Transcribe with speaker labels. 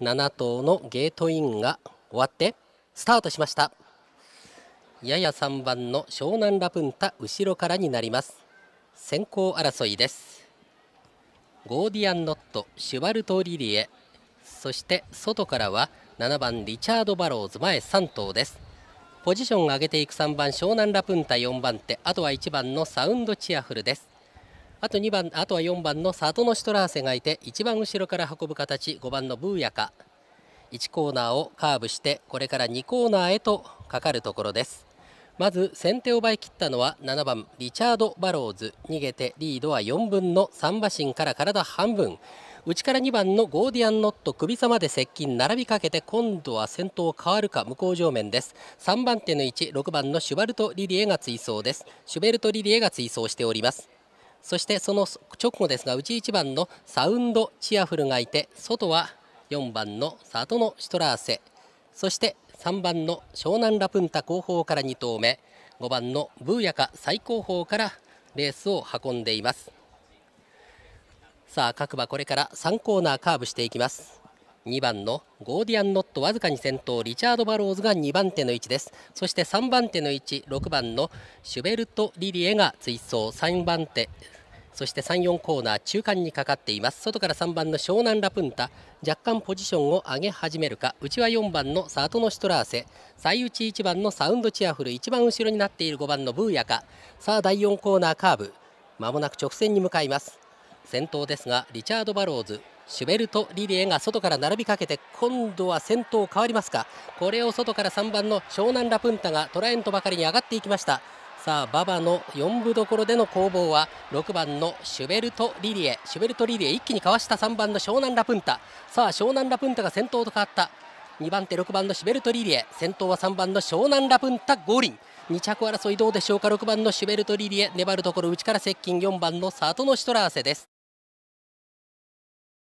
Speaker 1: 7頭のゲートインが終わってスタートしましたやや3番の湘南ラプンタ後ろからになります先行争いですゴーディアンノットシュバルト・リリエそして外からは7番リチャード・バローズ前3頭ですポジションを上げていく3番湘南ラプンタ4番手あとは1番のサウンドチアフルですあと2番あとは4番のサトノシトラーセがいて一番後ろから運ぶ形5番のブーヤカ1コーナーをカーブしてこれから2コーナーへとかかるところですまず先手を奪い切ったのは7番リチャード・バローズ逃げてリードは4分の3馬身から体半分内から2番のゴーディアンノット首差まで接近並びかけて今度は先頭変わるか向正面です3番手の置6番のシュバルト・リリエが追走ですシュベルト・リリエが追走しておりますそしてその直後ですがうち1番のサウンドチアフルがいて外は4番の里のシトラーセそして3番の湘南ラプンタ後方から2投目5番のブーヤカ最高峰からレースを運んでいますさあ各馬これから3コーナーカーブしていきます2番のゴーディアン・ノットわずかに先頭リチャード・バローズが2番手の位置ですそして3番手の位置6番のシュベルト・リリエが追走3番手そして3、4コーナー中間にかかっています外から3番の湘南ラプンタ若干ポジションを上げ始めるか内は4番のサートノ・シトラーセ最内1番のサウンド・チアフル一番後ろになっている5番のブーヤカさあ第4コーナーカーブまもなく直線に向かいます先頭ですがリチャード・バローズシュベルト・リリエが外から並びかけて今度は先頭変わりますかこれを外から3番の湘南ラプンタがトラエントばかりに上がっていきましたさあ馬場の4分どころでの攻防は6番のシュベルト・リリエシュベルト・リリエ一気にかわした3番の湘南ラプンタさあ湘南ラプンタが先頭と変わった2番手6番のシュベルト・リリエ先頭は3番の湘南ラプンタ五輪2着争いどうでしょうか6番のシュベルト・リリエ粘るところ内から接近4番の里ノ・シトラーセです